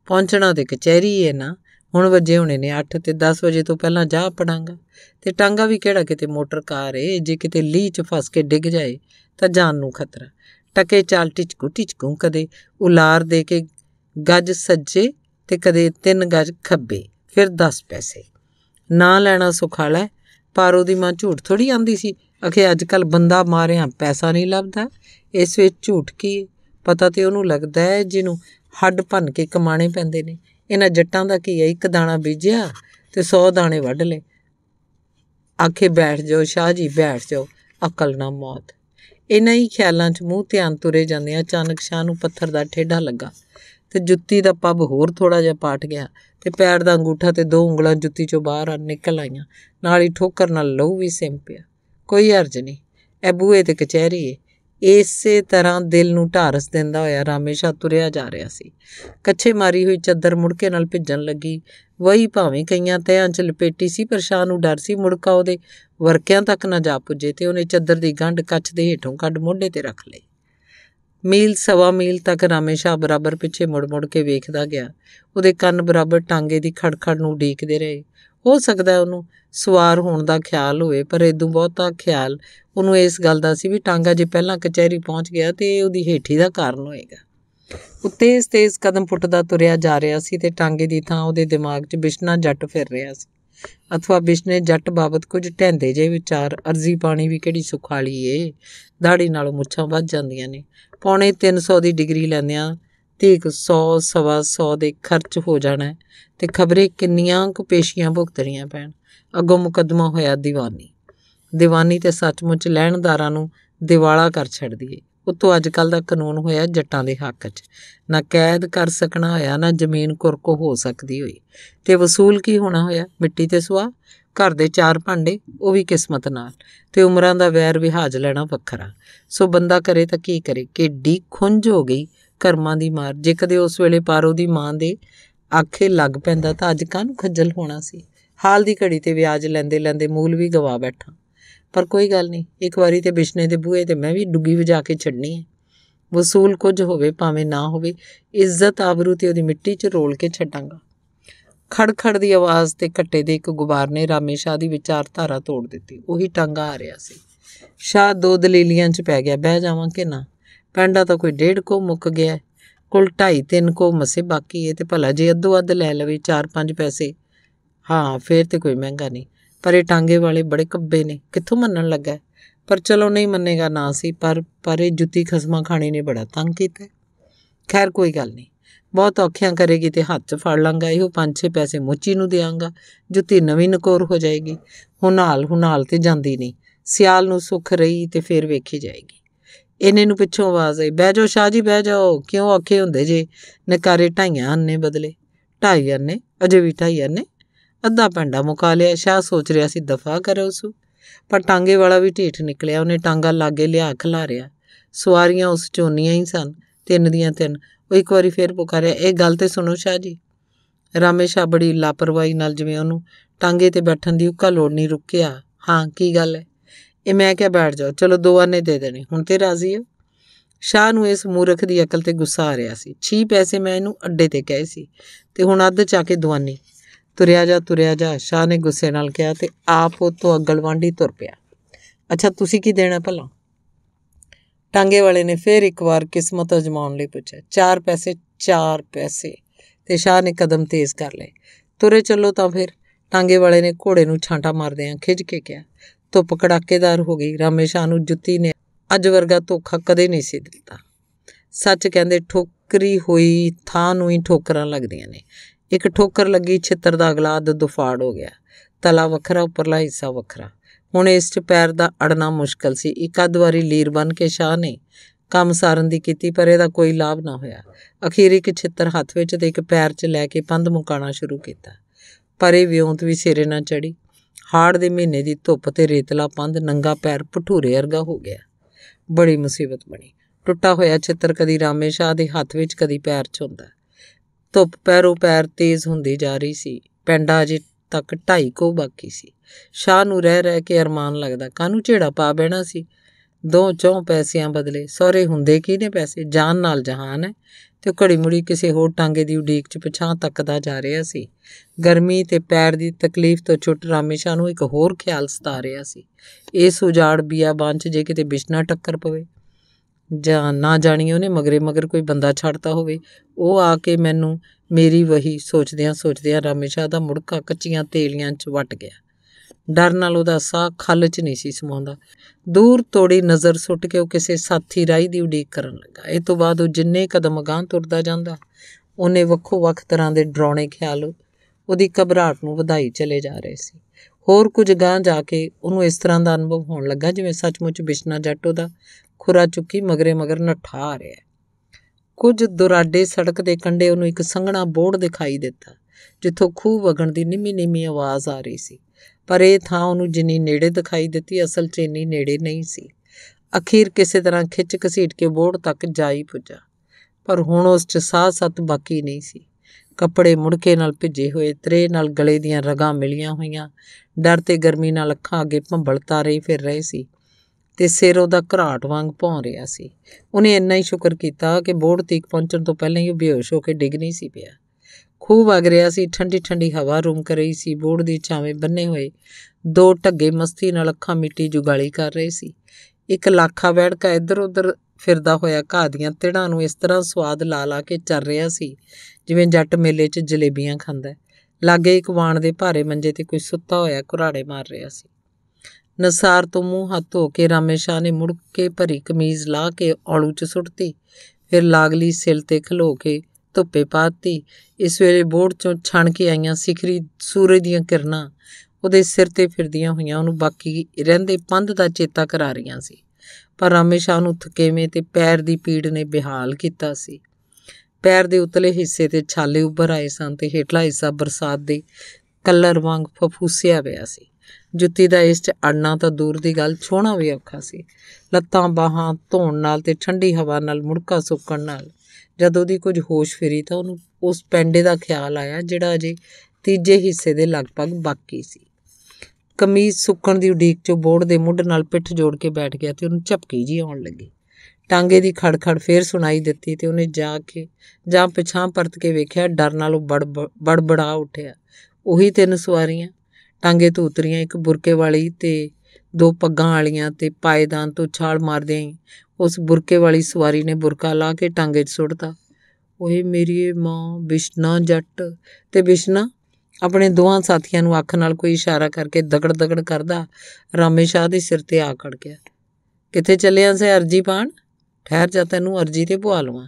ਪਹੁੰਚਣਾ ਤੇ ਕਚਹਿਰੀ ਹੈ ਨਾ ਹੁਣ ਵਜੇ ਹੋਣੇ ਨੇ 8 ਤੇ 10 ਵਜੇ ਤੋਂ ਪਹਿਲਾਂ ਜਾ ਪੜਾਂਗਾ ਤੇ ਟਾਂਗਾ ਵੀ ਕਿਹੜਾ ਕਿਤੇ ਮੋਟਰ ਕਾਰ ਏ ਜੇ ਕਿਤੇ ਲੀਚ ਫਸ ਕੇ ਡਿੱਗ ਜਾਏ ਤਾਂ ਜਾਨ ਨੂੰ ਖਤਰਾ ਟਕੇ ਚਾਲ ਟਿਚਕੂ ਟਿਚਕੂ ਕਦੇ ਉਲਾਰ ਦੇ ਕੇ ਗੱਜ ਸੱਜੇ ਤੇ ਕਦੇ ਤਿੰਨ ਗੱਜ ਖੱਬੇ ਫਿਰ 10 ਪੈਸੇ ਨਾ ਲੈਣਾ ਸੁਖਾਲਾ ਪਰ ਉਹਦੀ ਮਾਂ ਝੂਠ ਥੋੜੀ ਆਂਦੀ ਸੀ ਅਖੇ ਅੱਜ ਕੱਲ ਬੰਦਾ ਮਾਰਿਆ ਪੈਸਾ ਨਹੀਂ ਲੱਭਦਾ ਇਸ ਵਿੱਚ ਝੂਠ ਕੀ ਪਤਾ ਤੇ ਉਹਨੂੰ ਲੱਗਦਾ ਹੈ ਜਿਹਨੂੰ ਹੱਡ ਭੰਨ ਕੇ ਕਮਾਣੇ ਪੈਂਦੇ ਨੇ ਇਹਨਾਂ ਜੱਟਾਂ ਦਾ ਕੀ ਹੈ ਇੱਕ ਦਾਣਾ ਬੀਜਿਆ ਤੇ 100 ਦਾਣੇ ਵੱਢ ਲੇ ਆਖੇ ਬੈਠ ਜਾਓ ਸ਼ਾਹ ਜੀ ਬੈਠ ਜਾਓ ਅਕਲ ਨਾ ਮੌਤ ਇਹਨਾਂ ਹੀ ਖਿਆਲਾਂ 'ਚ ਮੂੰਹ ਧਿਆਨ ਤੁਰੇ ਜਾਂਦੇ ਆ ਅਚਾਨਕ ਸ਼ਾਹ ਨੂੰ ਪੱਥਰ ਦਾ ਠੇਡਾ ਲੱਗਾ ਤੇ ਜੁੱਤੀ ਦਾ ਪੱਬ ਹੋਰ ਥੋੜਾ ਜਿਹਾ ਪਾਟ ਗਿਆ ਤੇ ਪੈਰ ਦਾ ਅੰਗੂਠਾ ਤੇ ਦੋ ਉਂਗਲਾਂ ਜੁੱਤੀ 'ਚੋਂ ਬਾਹਰ ਆ ਨਿਕਲ ਆਈਆਂ ਨਾਲ ਹੀ ਠੋਕਰ ਨਾਲ ਲਹੂ ਵੀ ਸਿੰਪਿਆ ਕੋਈ ਹਰਜ ਨਹੀਂ ਐ ਬੂਏ ਤੇ ਕਚਹਿਰੀ ਏ ਇਸੇ ਤਰ੍ਹਾਂ ਦਿਲ ਨੂੰ ਢਾਰਸ ਦਿੰਦਾ ਹੋਇਆ ਰਾਮੇਸ਼ਾ ਤੁਰਿਆ ਜਾ ਰਿਹਾ ਸੀ ਕੱਛੇ ਮਾਰੀ ਹੋਈ ਚੱਦਰ ਮੁੜਕੇ ਨਾਲ ਭਿੱਜਣ ਲੱਗੀ ਵਹੀ ਭਾਵੇਂ ਕਈਆਂ ਤੇ 'ਚ ਲਪੇਟੀ ਸੀ ਪਰ ਸ਼ਾਹ ਨੂੰ ਡਰ ਸੀ ਮੁੜਕਾ ਉਹਦੇ ਵਰਕਿਆਂ ਤੱਕ ਨਾ ਜਾ ਪੁੱਜੇ ਤੇ ਉਹਨੇ ਚੱਦਰ ਦੀ ਗੰਢ ਕੱਚ ਦੇ ਹੇਠੋਂ ਕੱਢ ਮੋਢੇ ਤੇ ਰੱਖ ਲਈ ਮੀਲ ਸਵਾ ਮੀਲ ਤੱਕ ਰਾਮੇਸ਼ਾ ਬਰਾਬਰ ਪਿੱਛੇ ਮੁੜ-ਮੁੜ ਕੇ ਵੇਖਦਾ ਗਿਆ ਉਹਦੇ ਕੰਨ ਬਰਾਬਰ ਟਾਂਗੇ ਦੀ ਖੜਖੜ ਨੂੰ ਡੀਕਦੇ ਰਹੇ ਹੋ ਸਕਦਾ ਉਹਨੂੰ ਸਵਾਰ ਹੋਣ ਦਾ ਖਿਆਲ ਹੋਵੇ ਪਰ ਇਦੋਂ ਬਹੁਤਾ ਖਿਆਲ ਉਹਨੂੰ ਇਸ ਗੱਲ ਦਾ ਸੀ ਵੀ ਟਾਂਗਾ ਜੇ ਪਹਿਲਾਂ ਕਚਹਿਰੀ ਪਹੁੰਚ ਗਿਆ ਤੇ ਉਹਦੀ ਹੇਠੀ ਦਾ ਕਾਰਨ ਹੋਏਗਾ ਉਹ ਤੇਜ਼-ਤੇਜ਼ ਕਦਮ ਪੁੱਟਦਾ ਤੁਰਿਆ ਜਾ ਰਿਹਾ ਸੀ ਤੇ ਟਾਂਗੇ ਦੀ ਥਾਂ ਉਹਦੇ ਦਿਮਾਗ 'ਚ ਬਿਸ਼ਨਾ ਜੱਟ ਫਿਰ ਰਿਹਾ ਸੀ ਅਥਵਾ ਬਿਸ਼ਨੇ ਜੱਟ ਬਾਬਤ ਕੁਝ ਟੈਂਦੇ ਜੇ ਵਿਚਾਰ ਅਰਜ਼ੀ ਪਾਣੀ ਵੀ ਕਿਹੜੀ ਸੁਖਾਲੀ ਏ ਦਾੜੀ ਨਾਲੋਂ ਮੁੱਛਾਂ ਵੱਜ ਜਾਂਦੀਆਂ ਨੇ ਪੌਣੇ 300 ਦੀ ਡਿਗਰੀ ਲੈਂਦਿਆਂ ਤੇ 100 ਸਵਾ 100 ਦੇ ਖਰਚ ਹੋ ਜਾਣਾ ਤੇ ਖਬਰੇ ਕਿੰਨੀਆਂ ਕੁ ਪੇਸ਼ੀਆਂ ਭੁਗਤਣੀਆਂ ਪੈਣ ਅੱਗੋਂ ਮੁਕੱਦਮਾ ਹੋਇਆ دیਵਾਨੀ دیਵਾਨੀ ਤੇ ਸੱਚਮੁੱਚ ਲੈਣਦਾਰਾਂ ਨੂੰ ਦਿਵਾਲਾ ਕਰ ਛੱਡਦੀ ਏ ਉਤੋਂ ਅੱਜ ਕੱਲ ਦਾ ਕਾਨੂੰਨ ਹੋਇਆ ਜੱਟਾਂ ਦੇ ਹੱਕ 'ਚ ਨਾ ਕੈਦ ਕਰ ਸਕਣਾ ਹੋਇਆ ਨਾ ਜ਼ਮੀਨ ਕੁਰਕੋ ਹੋ ਸਕਦੀ ਹੋਈ ਤੇ ਵਸੂਲ ਕੀ ਹੋਣਾ ਹੋਇਆ ਮਿੱਟੀ ਤੇ ਸੁਆ ਘਰ ਦੇ ਚਾਰ ਭਾਂਡੇ ਉਹ ਵੀ ਕਿਸਮਤ ਨਾਲ ਤੇ ਉਮਰਾਂ ਦਾ ਵੈਰ ਵਿਹਾਜ ਲੈਣਾ ਵੱਖਰਾ ਸੋ ਬੰਦਾ ਕਰੇ ਤਾਂ ਕੀ ਕਰੇ ਕਿ ਡੀ ਖੁੰਝ ਹੋ ਗਈ ਕਰਮਾਂ ਦੀ ਮਾਰ ਜੇ ਕਦੇ ਉਸ ਵੇਲੇ ਪਾਰੋ ਦੀ ਮਾਂ ਦੇ ਆਖੇ ਲੱਗ ਪੈਂਦਾ ਤਾਂ ਅੱਜ ਨੂੰ ਖੱਜਲ ਹੋਣਾ ਸੀ ਹਾਲ ਦੀ ਘੜੀ ਤੇ ਵਿਆਜ ਲੈਂਦੇ ਲੈਂਦੇ ਮੂਲ ਵੀ ਗਵਾ ਬੈਠਾ ਪਰ ਕੋਈ ਗੱਲ ਨਹੀਂ ਇੱਕ ਵਾਰੀ ਤੇ ਬਿਸ਼ਨੇ ਦੇ ਬੂਹੇ ਤੇ ਮੈਂ ਵੀ ਡੁੱਗੀ ਵਜਾ ਕੇ ਛੱਡਣੀ ਹੈ ਵਸੂਲ ਕੁਝ ਹੋਵੇ ਭਾਵੇਂ ਨਾ ਹੋਵੇ ਇੱਜ਼ਤ ਆਬਰੂ ਤੇ ਉਹਦੀ ਮਿੱਟੀ 'ਚ ਰੋਲ ਕੇ ਛੱਡਾਂਗਾ ਖੜਖੜ ਦੀ ਆਵਾਜ਼ ਤੇ ਘੱਟੇ ਦੇ ਇੱਕ ਗੁਬਾਰ ਨੇ ਰਾਮੇਸ਼ਾ ਦੀ ਵਿਚਾਰਧਾਰਾ ਤੋੜ ਦਿੱਤੀ ਉਹੀ ਟੰਗਾ ਆ ਰਿਹਾ ਸੀ ਸ਼ਾਹ ਦੋ ਦਲੀਲੀਆਂ 'ਚ ਪੈ ਗਿਆ ਬਹਿ ਜਾਵਾਂ ਕਿ ਨਾ ਆਂਡਾ ਤਾਂ ਕੋਈ 1.5 ਕੋ ਮੁੱਕ ਗਿਆ ਕੁਲ ਢਾਈ ਤਿੰਨ ਕੋ ਮਸੇ ਬਾਕੀ ਹੈ ਤੇ ਭਲਾ ਜੇ ਅੱਧੋ ਅੱਧ ਲੈ ਲਵੇ 4-5 ਪੈਸੇ ਹਾਂ ਫੇਰ ਤੇ ਕੋਈ ਮਹਿੰਗਾ ਨਹੀਂ ਪਰ ਇਹ ਟਾਂਗੇ ਵਾਲੇ ਬੜੇ ਕੱਬੇ ਨੇ ਕਿੱਥੋਂ ਮੰਨਣ ਲੱਗਾ ਪਰ ਚਲੋ ਨਹੀਂ ਮੰਨੇਗਾ ਨਾ ਸੀ ਪਰ ਪਰ ਇਹ ਜੁੱਤੀ ਖਸਮਾ ਖਾਣੀ ਨੇ ਬੜਾ ਤੰਗ ਕੀਤਾ ਖੈਰ ਕੋਈ ਗੱਲ ਨਹੀਂ ਬਹੁਤ ਔਖਿਆਂ ਕਰੇਗੀ ਤੇ ਹੱਥ ਫੜ ਲਾਂਗਾ ਇਹੋ 5-6 ਪੈਸੇ ਮੋਚੀ ਨੂੰ ਦੇਵਾਂਗਾ ਜੁੱਤੀ ਨਵੀਂ ਨਕੋਰ ਹੋ ਜਾਏਗੀ ਹੁਣ ਹਾਲ ਤੇ ਜਾਂਦੀ ਨਹੀਂ ਸਿਆਲ ਨੂੰ ਸੁੱਖ ਰਹੀ ਤੇ ਫੇਰ ਵੇਖੀ ਜਾਏਗੀ ਇਹਨੇ ਨੂੰ ਪਿੱਛੋਂ ਆਵਾਜ਼ ਆਈ ਬਹਿ ਜਾਓ ਸ਼ਾਹ ਜੀ ਬਹਿ ਜਾਓ ਕਿਉਂ ਔਖੇ ਹੁੰਦੇ ਜੇ ਨਕਾਰੇ ਢਾਈਆਂ ਅੰਨੇ ਬਦਲੇ ਢਾਈਆਂ ਨੇ ਅਜੇ ਵੀ ਢਾਈਆਂ ਨੇ ਅੱਧਾ ਪੰਡਾ ਮੁਕਾ ਲਿਆ ਸ਼ਾਹ ਸੋਚ ਰਿਹਾ ਸੀ ਦਫਾ ਕਰੋ ਉਸ ਪਰ ਟਾਂਗੇ ਵਾਲਾ ਵੀ ਢੀਠ ਨਿਕਲਿਆ ਉਹਨੇ ਟਾਂਗਾ ਲਾਗੇ ਲਿਆ ਖਲਾਰਿਆ ਸਵਾਰੀਆਂ ਉਸ ਝੋਨੀਆਂ ਹੀ ਸਨ ਤਿੰਨ ਦੀਆਂ ਤਿੰਨ ਉਹ ਇੱਕ ਵਾਰੀ ਫੇਰ ਪੁਕਾਰਿਆ ਇਹ ਗੱਲ ਤੇ ਸੁਣੋ ਸ਼ਾਹ ਜੀ ਰਾਮੇਸ਼ਾ ਬੜੀ ਲਾਪਰਵਾਹੀ ਨਾਲ ਜਿਵੇਂ ਉਹਨੂੰ ਟਾਂਗੇ ਤੇ ਬੈਠਣ ਦੀ ਉਕਾ ਲੋੜ ਨਹੀਂ ਰੁਕਿਆ ਹਾਂ ਕੀ ਗੱਲ ਹੈ ਇਹ ਮੈਂ ਕਿਹਾ ਬੈਠ ਜਾ ਚਲੋ ਦੋ ਆਨੇ ਦੇ ਦੇਣੇ ਹੁਣ ਤੇ ਰਾਜ਼ੀ ਹੋ ਸ਼ਾਹ ਨੂੰ ਇਸ ਮੂਰਖ ਦੀ ਅਕਲ ਤੇ ਗੁੱਸਾ ਆ ਰਿਹਾ ਸੀ 6 ਪੈਸੇ ਮੈਂ ਇਹਨੂੰ ਅੱਡੇ ਤੇ ਕਹੇ ਸੀ ਤੇ ਹੁਣ ਅੱਧ ਚਾ ਕੇ ਦਵਾਨੀ ਤੁਰਿਆ ਜਾ ਤੁਰਿਆ ਜਾ ਸ਼ਾਹ ਨੇ ਗੁੱਸੇ ਨਾਲ ਕਿਹਾ ਤੇ ਆਪ ਉਹ ਤੋਂ ਵਾਂਢੀ ਤੁਰ ਪਿਆ ਅੱਛਾ ਤੁਸੀਂ ਕੀ ਦੇਣਾ ਭਲਾ ਟਾਂਗੇ ਵਾਲੇ ਨੇ ਫੇਰ ਇੱਕ ਵਾਰ ਕਿਸਮਤ ਅਜਮਾਉਣ ਲਈ ਪੁੱਛਿਆ 4 ਪੈਸੇ 4 ਪੈਸੇ ਤੇ ਸ਼ਾਹ ਨੇ ਕਦਮ ਤੇਜ਼ ਕਰ ਲਏ ਤੁਰੇ ਚੱਲੋ ਤਾਂ ਫਿਰ ਟਾਂਗੇ ਵਾਲੇ ਨੇ ਘੋੜੇ ਨੂੰ ਛਾਂਟਾ ਮਾਰਦਿਆਂ ਖਿੱਚ ਕੇ ਕਿਹਾ ਧੁੱਪ ਕੜਾਕੇਦਾਰ ਹੋ ਗਈ ਰਾਮੇਸ਼ਾ ਨੂੰ ਜੁੱਤੀ ਨੇ ਅੱਜ ਵਰਗਾ ਧੋਖਾ ਕਦੇ ਨਹੀਂ ਸੀ ਦਿੱਤਾ ਸੱਚ ਕਹਿੰਦੇ ਠੋਕਰੀ ਹੋਈ ਥਾਂ ਨੂੰ ਹੀ ਠੋਕਰਾਂ ਲੱਗਦੀਆਂ ਨੇ ਇੱਕ ਠੋਕਰ ਲੱਗੀ ਛਿੱਤਰ ਦਾ ਅਗਲਾ ਦੁਫਾੜ ਹੋ ਗਿਆ ਤਲਾ ਵੱਖਰਾ ਉੱਪਰਲਾ ਹਿੱਸਾ ਵੱਖਰਾ ਹੁਣ ਇਸ 'ਚ ਪੈਰ ਦਾ ਅੜਨਾ ਮੁਸ਼ਕਲ ਸੀ ਇੱਕ ਅੱਧ ਵਾਰੀ ਲੀਰ ਬਨ ਕੇ ਸ਼ਾਹ ਨੇ ਕੰਮ ਸਾਰਨ ਦੀ ਕੀਤੀ ਪਰ ਇਹਦਾ ਕੋਈ ਲਾਭ ਨਾ ਹੋਇਆ ਅਖੀਰ ਇੱਕ ਛਿੱਤਰ ਹੱਥ ਵਿੱਚ ਤੇ ਇੱਕ ਪੈਰ 'ਚ ਲੈ ਕੇ ਪੰਧ ਮੁਕਾਣਾ ਸ਼ੁਰੂ ਕੀਤਾ ਪਰ ਇਹ ਵਿਉਂਤ ਵੀ ਸਿਰੇ ਨਾ ਚੜੀ ਹਾੜ ਦੇ ਮਹੀਨੇ ਦੀ ਧੁੱਪ ਤੇ ਰੇਤਲਾ ਪੰਧ ਨੰਗਾ ਪੈਰ ਪਠੂਰੇ ਵਰਗਾ ਹੋ ਗਿਆ ਬੜੀ ਮੁਸੀਬਤ ਬਣੀ ਟੁੱਟਾ ਹੋਇਆ ਛਿੱਤਰ ਕਦੀ ਰਾਮੇ ਸ਼ਾਹ ਦੇ ਹੱਥ ਵਿੱਚ ਕਦੀ ਪੈਰ 'ਚ ਹੁੰਦਾ ਧੁੱਪ ਪੈਰੋ ਪੈਰ ਤੇਜ਼ ਹੁੰਦੀ ਜਾ ਰਹੀ ਸੀ ਪੈਂਡਾ ਜੀ ਤੱਕ ਢਾਈ ਕੋ ਬਾਕੀ ਸੀ ਸ਼ਾਹ ਨੂੰ ਰਹਿ ਰਹਿ ਕੇ ਅਰਮਾਨ ਲੱਗਦਾ ਕਾਨੂੰ ਝੇੜਾ ਪਾ ਬਹਿਣਾ ਸੀ ਦੋ ਚੋਂ ਪੈਸਿਆਂ ਬਦਲੇ ਸਾਰੇ ਹੁੰਦੇ ਕੀ ਨੇ ਪੈਸੇ ਜਾਨ ਨਾਲ ਜਹਾਨ ਹੈ ਤੇ ਘੜੀ ਮੁੜੀ ਕਿਸੇ ਹੋਰ ਟਾਂਗੇ ਦੀ ਉਡੀਕ 'ਚ ਪਛਾਂ ਤੱਕਦਾ ਜਾ ਰਿਹਾ ਸੀ ਗਰਮੀ ਤੇ ਪੈਰ ਦੀ ਤਕਲੀਫ ਤੋਂ ਛੁੱਟ ਰਾਮੇਸ਼ਾ ਨੂੰ ਇੱਕ ਹੋਰ ਖਿਆਲ ਸਤਾ ਰਿਹਾ ਸੀ ਇਸ ਉਜਾੜ ਬੀਆ 'ਚ ਜੇ ਕਿਤੇ ਬਿਸ਼ਨਾ ਟੱਕਰ ਪਵੇ ਜਾਂ ਨਾ ਜਾਣੀ ਉਹਨੇ ਮਗਰੇ ਮਗਰ ਕੋਈ ਬੰਦਾ ਛੱਡਤਾ ਹੋਵੇ ਉਹ ਆ ਕੇ ਮੈਨੂੰ ਮੇਰੀ ਵਹੀ ਸੋਚਦਿਆਂ ਸੋਚਦਿਆਂ ਰਾਮੇਸ਼ਾ ਦਾ ਮੁੜਕਾ ਕੱਚੀਆਂ ਤੇਲੀਆਂ 'ਚ ਵਟ ਗਿਆ ਡਰ ਨਾਲ ਉਹਦਾ ਸਾਹ ਖੱਲ 'ਚ ਨਹੀਂ ਸੀ ਸਮਾਉਂਦਾ ਦੂਰ ਤੋੜੀ ਨਜ਼ਰ ਸੁੱਟ ਕੇ ਉਹ ਕਿਸੇ ਸਾਥੀ ਰਾਹੀ ਦੀ ਉਡੀਕ ਕਰਨ ਲੱਗਾ ਇਹ ਤੋਂ ਬਾਅਦ ਉਹ ਜਿੰਨੇ ਕਦਮ ਅਗਾਹ ਤੁਰਦਾ ਜਾਂਦਾ ਉਹਨੇ ਵੱਖੋ ਵੱਖ ਤਰ੍ਹਾਂ ਦੇ ਡਰਾਉਣੇ ਖਿਆਲ ਉਹਦੀ ਘਬਰਾਹਟ ਨੂੰ ਵਧਾਈ ਚਲੇ ਜਾ ਰਹੇ ਸੀ ਹੋਰ ਕੁਝ ਗਾਂ ਜਾ ਕੇ ਉਹਨੂੰ ਇਸ ਤਰ੍ਹਾਂ ਦਾ ਅਨੁਭਵ ਹੋਣ ਲੱਗਾ ਜਿਵੇਂ ਸੱਚਮੁੱਚ ਬਿਸ਼ਨਾ ਜੱਟੋ ਦਾ ਖੁਰਾ ਚੁੱਕੀ ਮਗਰੇ ਮਗਰ ਨਠਾ ਆ ਰਿਹਾ ਕੁਝ ਦੁਰਾਡੇ ਸੜਕ ਦੇ ਕੰਢੇ ਉਹਨੂੰ ਇੱਕ ਸੰਘਣਾ ਬੋਰਡ ਦਿਖਾਈ ਦਿੱਤਾ ਜਿੱਥੋਂ ਖੂਹ ਵਗਣ ਦੀ ਨਿੰਮੀ ਨਿੰਮੀ ਆਵਾਜ਼ ਆ ਰਹੀ ਸੀ ਪਰ ਇਹ ਥਾਂ ਉਹਨੂੰ ਜਿੰਨੀ ਨੇੜੇ ਦਿਖਾਈ ਦਿੱਤੀ ਅਸਲ 'ਚ ਇੰਨੀ ਨੇੜੇ ਨਹੀਂ ਸੀ ਅਖੀਰ ਕਿਸੇ ਤਰ੍ਹਾਂ ਖਿੱਚ ਘਸੀਟ ਕੇ ਬੋੜ ਤੱਕ ਜਾ ਹੀ ਪੁੱਜਾ ਪਰ ਹੁਣ ਉਸ 'ਚ ਸਾਹ ਸੱਤ ਬਾਕੀ ਨਹੀਂ ਸੀ ਕੱਪੜੇ ਮੁੜਕੇ ਨਾਲ ਭਿੱਜੇ ਹੋਏ ਤਰੇ ਨਾਲ ਗਲੇ ਦੀਆਂ ਰਗਾਂ ਮਿਲੀਆਂ ਹੋਈਆਂ ਡਰ ਤੇ ਗਰਮੀ ਨਾਲ ਅੱਖਾਂ ਅੱਗੇ ਭੰਬਲਤਾ ਰਹੀ ਫਿਰ ਰਹੇ ਸੀ ਤੇ ਸਿਰ ਉਹਦਾ ਘਰਾਟ ਵਾਂਗ ਭੌਂ ਰਿਹਾ ਸੀ ਉਹਨੇ ਇੰਨਾ ਹੀ ਸ਼ੁਕਰ ਕੀਤਾ ਕਿ ਬੋੜ ਤੀਕ ਪਹੁੰਚਣ ਤੋਂ ਪਹਿਲਾਂ ਹੀ ਉਹ ਬੇਹੋਸ਼ ਹੋ ਕੇ ਡਿੱਗ ਨਹੀਂ ਸੀ ਪਿਆ ਖੂਬ ਵਗ ਰਿਹਾ ਸੀ ਠੰਡੀ ਠੰਡੀ ਹਵਾ ਰੂਮ ਕਰ ਰਹੀ ਸੀ ਬੋੜ ਦੀ ਛਾਵੇਂ ਬੰਨੇ ਹੋਏ ਦੋ ਠੱਗੇ ਮਸਤੀ ਨਾਲ ਅੱਖਾਂ ਮਿੱਟੀ ਜੁਗਾਲੀ ਕਰ ਰਹੇ ਸੀ ਇੱਕ ਲਾਖਾ ਬੈੜਕਾ ਇੱਧਰ ਉੱਧਰ ਫਿਰਦਾ ਹੋਇਆ ਘਾਹ ਦੀਆਂ ਤਿੜਾਂ ਨੂੰ ਇਸ ਤਰ੍ਹਾਂ ਸਵਾਦ ਲਾ ਲਾ ਕੇ ਚੱਲ ਰਿਹਾ ਸੀ ਜਿਵੇਂ ਜੱਟ ਮੇਲੇ 'ਚ ਜਲੇਬੀਆਂ ਖਾਂਦਾ ਲਾਗੇ ਇੱਕ ਵਾਣ ਦੇ ਭਾਰੇ ਮੰਜੇ ਤੇ ਕੋਈ ਸੁੱਤਾ ਹੋਇਆ ਘੁਰਾੜੇ ਮਾਰ ਰਿਹਾ ਸੀ ਨਸਾਰ ਤੋਂ ਮੂੰਹ ਹੱਥ ਧੋ ਕੇ ਰਾਮੇਸ਼ਾ ਨੇ ਮੁੜ ਕੇ ਭਰੀ ਕਮੀਜ਼ ਲਾ ਕੇ ਔਲੂ 'ਚ ਸੁੱਟਤੀ ਫਿਰ ਲਾਗਲੀ ਸਿਲ ਤੇ ਖਲੋ ਕੇ ਧੁੱਪੇ ਪਾਤੀ ਇਸ ਵੇਲੇ ਬੋੜ ਚੋਂ ਛਣ ਕੇ ਆਈਆਂ ਸਿਖਰੀ ਸੂਰਜ ਦੀਆਂ ਕਿਰਨਾਂ ਉਹਦੇ ਸਿਰ ਤੇ ਫਿਰਦੀਆਂ ਹੋਈਆਂ ਉਹਨੂੰ ਬਾਕੀ ਰਹਿੰਦੇ ਪੰਧ ਦਾ ਚੇਤਾ ਕਰਾ ਰਹੀਆਂ ਸੀ ਪਰ ਰਾਮੇਸ਼ਾ ਨੂੰ ਥਕੇਵੇਂ ਤੇ ਪੈਰ ਦੀ ਪੀੜ ਨੇ ਬਿਹਾਲ ਕੀਤਾ ਸੀ ਪੈਰ ਦੇ ਉਤਲੇ ਹਿੱਸੇ ਤੇ ਛਾਲੇ ਉੱਭਰ ਆਏ ਸਨ ਤੇ ਹੇਠਲਾ ਹਿੱਸਾ ਬਰਸਾਤ ਦੇ ਕੱਲਰ ਵਾਂਗ ਫਫੂਸਿਆ ਪਿਆ ਸੀ ਜੁੱਤੀ ਦਾ ਇਸ 'ਚ ਅੜਨਾ ਤਾਂ ਦੂਰ ਦੀ ਗੱਲ ਛੋਣਾ ਵੀ ਔਖਾ ਸੀ ਲੱਤਾਂ ਬਾਹਾਂ ਧੋਣ ਨਾਲ ਤੇ ਠੰਡੀ ਹਵਾ ਨਾਲ ਮੁੜਕਾ ਸੁੱਕਣ ਨਾਲ ਜਦ ਉਹਦੀ ਕੁਝ ਹੋਸ਼ ਫਿਰੀ ਤਾਂ ਉਹਨੂੰ ਉਸ ਪੈਂਡੇ ਦਾ ਖਿਆਲ ਆਇਆ ਜਿਹੜਾ ਅਜੇ ਤੀਜੇ ਹਿੱਸੇ ਦੇ ਲਗਭਗ ਬਾਕੀ ਸੀ ਕਮੀਜ਼ ਸੁੱਕਣ ਦੀ ਉਡੀਕ 'ਚੋਂ ਬੋਰਡ ਦੇ ਮੁੱਢ ਨਾਲ ਪਿੱਠ ਜੋੜ ਕੇ ਬੈਠ ਗਿਆ ਤੇ ਉਹਨੂੰ ਝਪਕੀ ਜੀ ਆਉਣ ਲੱਗੀ ਟਾਂਗੇ ਦੀ ਖੜਖੜ ਫੇਰ ਸੁਣਾਈ ਦਿੱਤੀ ਤੇ ਉਹਨੇ ਜਾ ਕੇ ਜਾਂ ਪਿਛਾਂ ਪਰਤ ਕੇ ਵੇਖਿਆ ਡਰ ਨਾਲ ਉਹ ਬੜ ਬੜਬੜਾ ਉੱਠਿਆ ਉਹੀ ਤਿੰਨ ਸਵਾਰੀਆਂ ਟਾਂਗੇ ਤੋਂ ਉਤਰੀਆਂ ਇੱਕ ਬੁਰਕੇ ਵਾਲੀ ਤੇ ਦੋ ਪੱਗਾਂ ਵਾਲੀਆਂ ਤੇ ਪਾਇਦਾਨ ਤੋਂ ਛਾਲ ਮਾਰਦੇ ਆਂ ਉਸ ਬੁਰਕੇ ਵਾਲੀ ਸਵਾਰੀ ਨੇ ਬੁਰਕਾ ਲਾ ਕੇ ਟਾਂਗੇ 'ਚ ਸੁੱਟਦਾ ਓਏ ਮੇਰੀਏ ਮਾਂ ਬਿਸ਼ਨਾ ਜੱਟ ਤੇ ਬਿਸ਼ਨਾ ਆਪਣੇ ਦੋਹਾਂ ਸਾਥੀਆਂ ਨੂੰ ਅੱਖ ਨਾਲ ਕੋਈ ਇਸ਼ਾਰਾ ਕਰਕੇ ਦਗੜ ਦਗੜ ਕਰਦਾ ਰਾਮੇ ਸ਼ਾਹ ਦੇ ਸਿਰ ਤੇ ਆ ਖੜ ਗਿਆ ਕਿੱਥੇ ਚੱਲਿਆ ਸੇ ਅਰਜੀ ਪਾਣ ਠਹਿਰ ਜਾ ਤੈਨੂੰ ਅਰਜੀ ਤੇ ਪਵਾ ਲਵਾਂ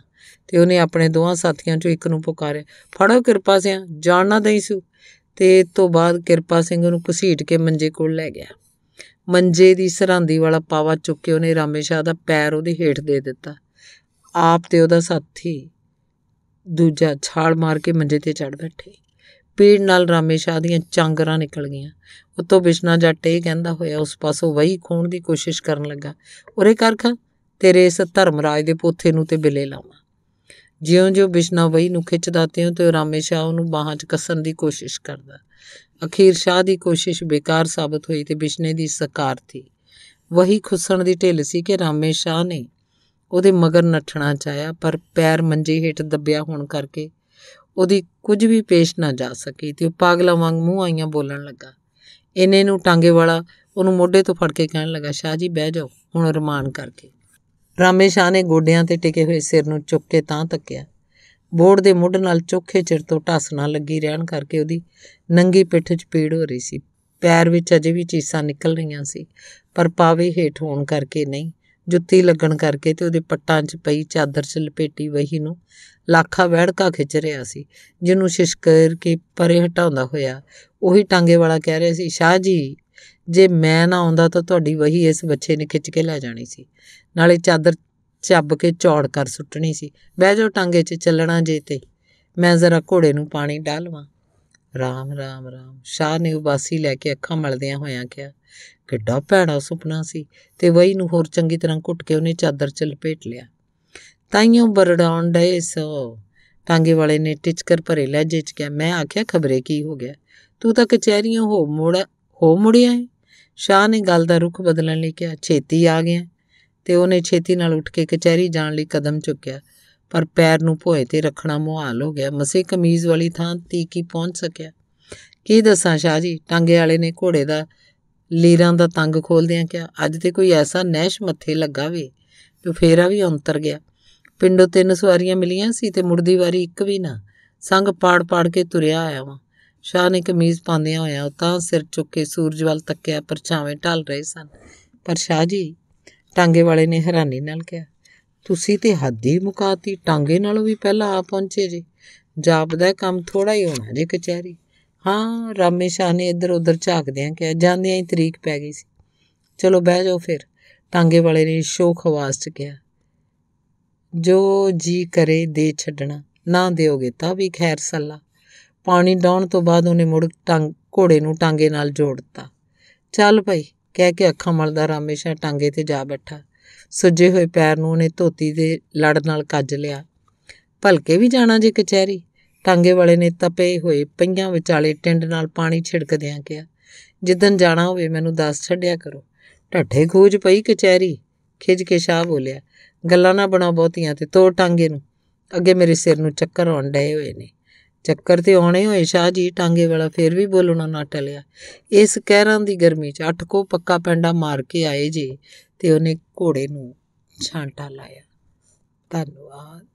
ਤੇ ਉਹਨੇ ਆਪਣੇ ਦੋਹਾਂ ਸਾਥੀਆਂ ਚੋਂ ਇੱਕ ਨੂੰ ਪੁਕਾਰਿਆ ਫੜੋ ਕਿਰਪਾ ਸਿਆ ਜਾਣ ਨਾ ਸੂ ਤੇ ਤੋਂ ਬਾਅਦ ਕਿਰਪਾ ਸਿੰਘ ਨੂੰ ਘਸੀਟ ਕੇ ਮੰਜੇ ਕੋਲ ਲੈ ਗਿਆ ਮੰਜੇ ਦੀ ਸਰਾਂਦੀ ਵਾਲਾ ਪਾਵਾ ਚੁੱਕ ਕੇ ਉਹਨੇ ਰਾਮੇ ਸ਼ਾਹ ਦਾ ਪੈਰ ਉਹਦੇ ਹੇਠ ਦੇ ਦਿੱਤਾ ਆਪ ਤੇ ਉਹਦਾ ਸਾਥੀ ਦੂਜਾ ਛਾਲ ਮਾਰ ਕੇ ਮੰਜੇ ਤੇ ਚੜ ਬੈਠੇ ਪੀੜ ਨਾਲ ਰਾਮੇ ਸ਼ਾਹ ਦੀਆਂ ਚਾਂਗਰਾਂ ਨਿਕਲ ਗਈਆਂ ਉਤੋਂ ਬਿਸ਼ਨਾ ਜੱਟ ਇਹ ਕਹਿੰਦਾ ਹੋਇਆ ਉਸ ਪਾਸੋਂ ਵਹੀ ਖੋਣ ਦੀ ਕੋਸ਼ਿਸ਼ ਕਰਨ ਲੱਗਾ ਉਰੇ ਕਰਖਾ ਤੇਰੇ ਇਸ ਧਰਮਰਾਜ ਦੇ ਪੋਥੇ ਨੂੰ ਤੇ ਬਿਲੇ ਲਾਵਾਂ ਜਿਉਂ-ਜਿਉਂ ਬਿਸ਼ਨਾ ਵਹੀ ਨੂੰ ਖਿੱਚਦਾ ਤੇ ਤੇ ਰਾਮੇ ਸ਼ਾਹ ਉਹਨੂੰ ਬਾਹਾਂ 'ਚ ਕੱਸਣ ਦੀ ਕੋਸ਼ਿਸ਼ ਕਰਦਾ ਅਖੀਰ ਸ਼ਾਹ ਦੀ ਕੋਸ਼ਿਸ਼ ਬੇਕਾਰ ਸਾਬਤ ਹੋਈ ਤੇ ਬਿਸ਼ਨੇ ਦੀ ਸਰਕਾਰ ਥੀ ਵਹੀ ਖੁੱਸਣ ਦੀ ਢਿੱਲ ਸੀ ਕਿ ਰਾਮੇ ਸ਼ਾਹ ਨੇ ਉਹਦੇ ਮਗਰ ਨੱਠਣਾ ਚਾਹਿਆ ਪਰ ਪੈਰ ਮੰਜੀ ਹੇਠ ਦੱਬਿਆ ਹੋਣ ਕਰਕੇ ਉਹਦੀ ਕੁਝ ਵੀ ਪੇਸ਼ ਨਾ ਜਾ ਸਕੀ ਤੇ ਉਹ ਪਾਗਲਾ ਵਾਂਗ ਮੂੰਹ ਆਈਆਂ ਬੋਲਣ ਲੱਗਾ ਇਹਨੇ ਨੂੰ ਟਾਂਗੇ ਵਾਲਾ ਉਹਨੂੰ ਮੋਢੇ ਤੋਂ ਫੜ ਕੇ ਕਹਿਣ ਲੱਗਾ ਸ਼ਾਹ ਜੀ ਬਹਿ ਜਾਓ ਹੁਣ ਰਮਾਨ ਕਰਕੇ ਰਾਮੇ ਸ਼ਾਹ ਨੇ ਗੋਡਿਆਂ ਤੇ ਟਿਕੇ ਹੋਏ ਸਿਰ ਨੂੰ ਚੁੱਕ ਕੇ ਤਾਂ ਤੱਕਿਆ ਬੋਰਡ ਦੇ ਮੁੱਢ ਨਾਲ ਚੋਖੇ ਚਿਰ ਤੋਂ ਟਸ ਨਾਲ ਲੱਗੀ ਰਹਿਣ ਕਰਕੇ ਉਹਦੀ ਨੰਗੀ ਪਿੱਠ 'ਚ ਪੀੜ ਹੋ ਰਹੀ ਸੀ ਪੈਰ ਵਿੱਚ ਅਜੇ ਵੀ ਚੀਸਾਂ ਨਿਕਲ ਰਹੀਆਂ ਸੀ ਪਰ ਪਾਵੇ ਹੇਠ ਹੋਣ ਕਰਕੇ ਨਹੀਂ ਜੁੱਤੀ ਲੱਗਣ ਕਰਕੇ ਤੇ ਉਹਦੇ ਪੱਟਾਂ 'ਚ ਪਈ ਚਾਦਰ 'ਚ ਲਪੇਟੀ ਵਹੀ ਨੂੰ ਵਹਿੜ ਵਹਿੜਕਾ ਖਿੱਚ ਰਿਹਾ ਸੀ ਜਿਹਨੂੰ ਸ਼ਿਸ਼ਕਰ ਕੇ ਪਰੇ ਹਟਾਉਂਦਾ ਹੋਇਆ ਉਹੀ ਟਾਂਗੇ ਵਾਲਾ ਕਹਿ ਰਿਹਾ ਸੀ ਸ਼ਾਹ ਜੀ ਜੇ ਮੈਂ ਨਾ ਆਉਂਦਾ ਤਾਂ ਤੁਹਾਡੀ ਵਹੀ ਇਸ ਬੱਚੇ ਨੇ ਖਿੱਚ ਕੇ ਲੈ ਜਾਣੀ ਸੀ ਨਾਲੇ ਚਾਦਰ ਚੱਬ ਕੇ ਚੌੜ ਕਰ ਸੁੱਟਣੀ ਸੀ ਬਹਿ ਜਾ ਟਾਂਗੇ 'ਚ ਚੱਲਣਾ ਜੇ ਤੇ ਮੈਂ ਜ਼ਰਾ ਘੋੜੇ ਨੂੰ ਪਾਣੀ ਡਾਲਵਾਂ ਰਾਮ ਰਾਮ ਰਾਮ ਸ਼ਾਹ ਨੇ ਉਬਾਸੀ ਲੈ ਕੇ ਅੱਖਾਂ ਮਲਦਿਆਂ ਹੋਇਆਂ ਕਿਹਾ ਕਿੱਡਾ ਭੈੜਾ ਸੁਪਨਾ ਸੀ ਤੇ ਵਈ ਨੂੰ ਹੋਰ ਚੰਗੀ ਤਰ੍ਹਾਂ ਘੁੱਟ ਕੇ ਉਹਨੇ ਚਾਦਰ 'ਚ ਲਪੇਟ ਲਿਆ ਤਾਈਓ ਬਰੜਾਉਣ ਡਏ ਸੋ ਟਾਂਗੇ ਵਾਲੇ ਨੇ ਟਿਚਕਰ ਭਰੇ ਲਹਿਜੇ 'ਚ ਕਿਹਾ ਮੈਂ ਆਖਿਆ ਖਬਰੇ ਕੀ ਹੋ ਗਿਆ ਤੂੰ ਤਾਂ ਕਚਹਿਰੀਆਂ ਹੋ ਮੁੜ ਹੋ ਮੁੜਿਆ ਸ਼ਾਹ ਨੇ ਗੱਲ ਦਾ ਰੁਖ ਬਦਲਣ ਲਈ ਕਿਹਾ ਛੇਤੀ ਆ ਗਿਆ ਤੇ ਉਹਨੇ ਛੇਤੀ ਨਾਲ ਉੱਠ ਕੇ ਕਚਹਿਰੀ ਜਾਣ ਲਈ ਕਦਮ ਚੁੱਕਿਆ ਪਰ ਪੈਰ ਨੂੰ ਭੋਏ ਤੇ ਰੱਖਣਾ ਮੁਹਾਲ ਹੋ ਗਿਆ ਮਸੇ ਕਮੀਜ਼ ਵਾਲੀ ਥਾਂ ਤੀਕੀ ਪਹੁੰਚ ਸਕਿਆ ਕੀ ਦੱਸਾਂ ਸ਼ਾਹ ਜੀ ਟਾਂਗੇ ਵਾਲੇ ਨੇ ਘੋੜੇ ਦਾ ਲੀਰਾਂ ਦਾ ਤੰਗ ਖੋਲਦਿਆਂ ਕਿਹਾ ਅੱਜ ਤੇ ਕੋਈ ਐਸਾ ਨਹਿਸ਼ ਮੱਥੇ ਲੱਗਾ ਵੇ ਜੋ ਫੇਰਾ ਵੀ ਅੰਤਰ ਗਿਆ ਪਿੰਡੋਂ ਤਿੰਨ ਸਵਾਰੀਆਂ ਮਿਲੀਆਂ ਸੀ ਤੇ ਮੁੜਦੀ ਵਾਰੀ ਇੱਕ ਵੀ ਨਾ ਸੰਗ ਪਾੜ ਪਾੜ ਕੇ ਤੁਰਿਆ ਆਇਆ ਵਾਂ ਸ਼ਾਹ ਨੇ ਕਮੀਜ਼ ਪਾਉਂਦਿਆਂ ਹੋਇਆ ਤਾਂ ਸਿਰ ਚੁੱਕ ਕੇ ਸੂਰਜ ਵੱਲ ਤੱਕਿਆ ਪਰਛਾਵੇਂ ਢਲ ਰਹੇ ਸਨ ਪਰ ਸ਼ਾਹ ਜੀ ਟਾਂਗੇ ਵਾਲੇ ਨੇ ਹੈਰਾਨੀ ਨਾਲ ਕਿਹਾ ਤੁਸੀਂ ਤੇ ਹੱਦ ਹੀ ਮੁਕਾਤੀ ਟਾਂਗੇ ਨਾਲੋਂ ਵੀ ਪਹਿਲਾਂ ਆ ਪਹੁੰਚੇ ਜੀ ਜਾਪਦਾ ਕੰਮ ਥੋੜਾ ਹੀ ਹੋਣਾ ਜੇ ਕਚਹਿਰੀ ਹਾਂ ਰਾਮੇ ਸ਼ਾਹ ਨੇ ਇੱਧਰ ਉੱਧਰ ਝਾਕਦਿਆਂ ਕਿਹਾ ਜਾਂਦੇ ਹੀ ਤਰੀਕ ਪੈ ਗਈ ਸੀ ਚਲੋ ਬਹਿ ਜਾਓ ਫਿਰ ਟਾਂਗੇ ਵਾਲੇ ਨੇ ਸ਼ੋਖ ਆਵਾਜ਼ 'ਚ ਕਿਹਾ ਜੋ ਜੀ ਕਰੇ ਦੇ ਛੱਡਣਾ ਨਾ ਦਿਓਗੇ ਤਾਂ ਵੀ ਖੈਰ ਸੱਲਾ ਪਾਣੀ ਡਾਉਣ ਤੋਂ ਬਾਅਦ ਉਹਨੇ ਮੁੜ ਟਾਂਗ ਘੋੜੇ ਨੂੰ ਟਾਂਗੇ ਨਾਲ ਜੋੜਤਾ ਚੱਲ ਭਾਈ ਕਹਿ ਕੇ ਅੱਖਾਂ ਮਲਦਾ ਰਾਮੇਸ਼ਾ ਟਾਂਗੇ ਤੇ ਜਾ ਬੈਠਾ ਸੁੱਜੇ ਹੋਏ ਪੈਰ ਨੂੰ ਉਹਨੇ ਧੋਤੀ ਦੇ ਲੜ ਨਾਲ ਕੱਜ ਲਿਆ ਭਲਕੇ ਵੀ ਜਾਣਾ ਜੇ ਕਚਹਿਰੀ ਟਾਂਗੇ ਵਾਲੇ ਨੇ ਤਪੇ ਹੋਏ ਪਈਆਂ ਵਿਚਾਲੇ ਟਿੰਡ ਨਾਲ ਪਾਣੀ ਛਿੜਕਦਿਆਂ ਕਿਹਾ ਜਿੱਦਨ ਜਾਣਾ ਹੋਵੇ ਮੈਨੂੰ ਦੱਸ ਛੱਡਿਆ ਕਰੋ ਢੱਠੇ ਖੋਜ ਪਈ ਕਚਹਿਰੀ ਖਿਜ ਕੇ ਸ਼ਾਹ ਬੋਲਿਆ ਗੱਲਾਂ ਨਾ ਬਣਾ ਬਹੁਤੀਆਂ ਤੇ ਤੋੜ ਟਾਂਗੇ ਨੂੰ ਅੱਗੇ ਮੇਰੇ ਸਿਰ ਨੂੰ ਚੱਕਰ ਆਉਣ ਡਏ ਹੋਏ ਨੇ ਚੱਕਰ ਤੇ ਆਉਣੇ ਹੋਏ ਸ਼ਾਹ ਜੀ ਟਾਂਗੇ ਵਾਲਾ ਫੇਰ ਵੀ ਬੋਲਣਾ ਨਾ ਟਲਿਆ ਇਸ ਕਹਿਰਾਂ ਦੀ ਗਰਮੀ 'ਚ ਅੱਠ ਕੋ ਪੱਕਾ ਪੈਂਡਾ ਮਾਰ ਕੇ ਆਏ ਜੀ ਤੇ ਉਹਨੇ ਘੋੜੇ ਨੂੰ ਛਾਂਟਾ ਲਾਇਆ ਧੰਨਵਾਦ